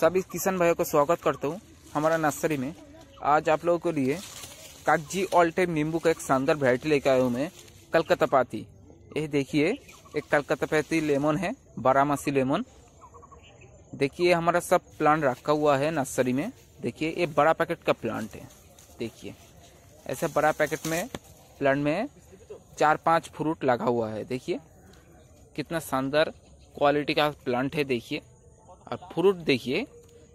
सभी किसान भाइयों को स्वागत करता हूँ हमारा नर्सरी में आज आप लोगों के लिए कागजी ऑल टाइम नींबू का एक शानदार वैरायटी लेकर आया हूँ मैं कलकत्ता पाती ये देखिए एक कलकत्ता पाती लेमन है बारामासी लेमन देखिए हमारा सब प्लांट रखा हुआ है नर्सरी में देखिए ये बड़ा पैकेट का प्लांट है देखिए ऐसे बड़ा पैकेट में प्लांट में चार पाँच फ्रूट लगा हुआ है देखिए कितना शानदार क्वालिटी का प्लांट है देखिए और फ्रूट देखिए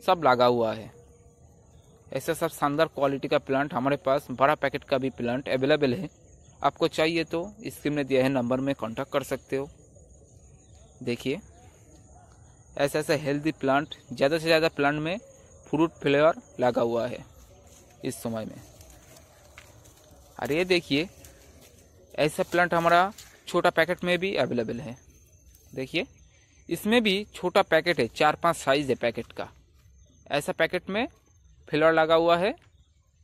सब लगा हुआ है ऐसा सब शानदार क्वालिटी का प्लांट हमारे पास बड़ा पैकेट का भी प्लांट अवेलेबल है आपको चाहिए तो स्क्रीन में दिया है नंबर में कांटेक्ट कर सकते हो देखिए ऐसा ऐसा हेल्दी प्लांट ज़्यादा से ज़्यादा प्लांट में फ्रूट फ्लेवर लगा हुआ है इस समय में और ये देखिए ऐसा प्लांट हमारा छोटा पैकेट में भी अवेलेबल है देखिए इसमें भी छोटा पैकेट है चार पांच साइज है पैकेट का ऐसा पैकेट में फिलर लगा हुआ है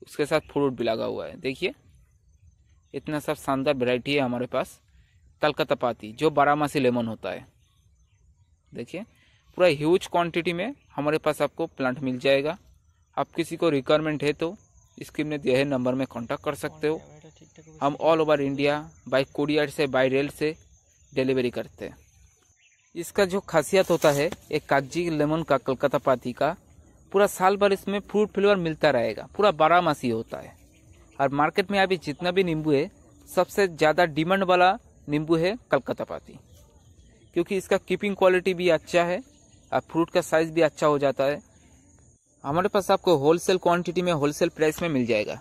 उसके साथ फ्रूट भी लगा हुआ है देखिए इतना सब शानदार वेराइटी है हमारे पास कलकत्ता पाती जो बारामासी लेमन होता है देखिए पूरा ह्यूज क्वांटिटी में हमारे पास आपको प्लांट मिल जाएगा आप किसी को रिक्वायरमेंट है तो इसके में दिए नंबर में कांटेक्ट कर सकते हो हम all over India by courier से बाई रेल से डिलीवरी करते हैं इसका जो खासियत होता है एक कागजी लेमन का कलकत्ता पाती का पूरा साल भर इसमें फ्रूट फ्लेवर मिलता रहेगा पूरा बारामासी होता है और मार्केट में अभी जितना भी नींबू है सबसे ज़्यादा डिमांड वाला नींबू है कलकत्ता पाती क्योंकि इसका कीपिंग क्वालिटी भी अच्छा है और फ्रूट का साइज़ भी अच्छा हो जाता है हमारे पास आपको होलसेल क्वांटिटी में होलसेल प्राइस में मिल जाएगा